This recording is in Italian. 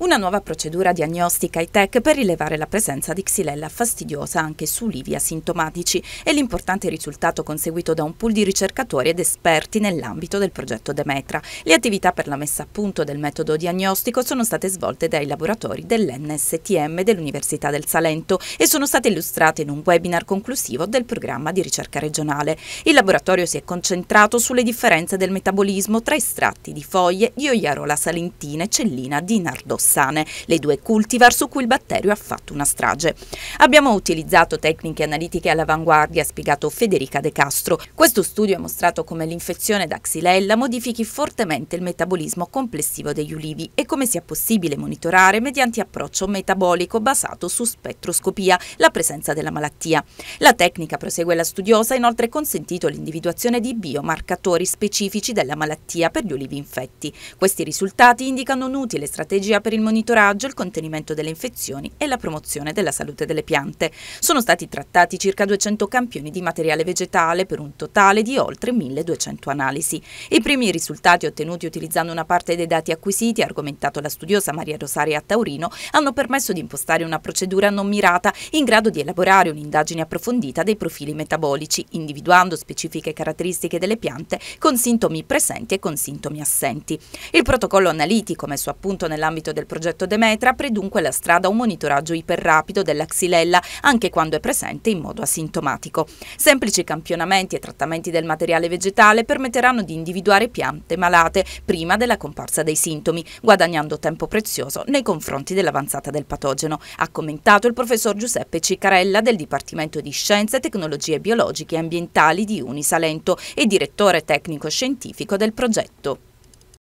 una nuova procedura diagnostica ITEC per rilevare la presenza di xylella fastidiosa anche su livi asintomatici e l'importante risultato conseguito da un pool di ricercatori ed esperti nell'ambito del progetto Demetra. Le attività per la messa a punto del metodo diagnostico sono state svolte dai laboratori dell'NSTM dell'Università del Salento e sono state illustrate in un webinar conclusivo del programma di ricerca regionale. Il laboratorio si è concentrato sulle differenze del metabolismo tra estratti di foglie di oiarola salentina e cellina di nardossa Bassane, le due cultivar su cui il batterio ha fatto una strage. Abbiamo utilizzato tecniche analitiche all'avanguardia, ha spiegato Federica De Castro. Questo studio ha mostrato come l'infezione da xylella modifichi fortemente il metabolismo complessivo degli ulivi e come sia possibile monitorare mediante approccio metabolico basato su spettroscopia la presenza della malattia. La tecnica, prosegue la studiosa, ha inoltre consentito l'individuazione di biomarcatori specifici della malattia per gli ulivi infetti. Questi risultati indicano un'utile strategia per il il monitoraggio, il contenimento delle infezioni e la promozione della salute delle piante. Sono stati trattati circa 200 campioni di materiale vegetale per un totale di oltre 1200 analisi. I primi risultati ottenuti utilizzando una parte dei dati acquisiti, argomentato la studiosa Maria Rosaria Taurino, hanno permesso di impostare una procedura non mirata in grado di elaborare un'indagine approfondita dei profili metabolici, individuando specifiche caratteristiche delle piante con sintomi presenti e con sintomi assenti. Il protocollo analitico messo a punto nell'ambito del progetto Demetra apre dunque la strada a un monitoraggio iperrapido della xylella anche quando è presente in modo asintomatico. Semplici campionamenti e trattamenti del materiale vegetale permetteranno di individuare piante malate prima della comparsa dei sintomi, guadagnando tempo prezioso nei confronti dell'avanzata del patogeno, ha commentato il professor Giuseppe Ciccarella del Dipartimento di Scienze, e Tecnologie Biologiche e Ambientali di Unisalento e direttore tecnico-scientifico del progetto.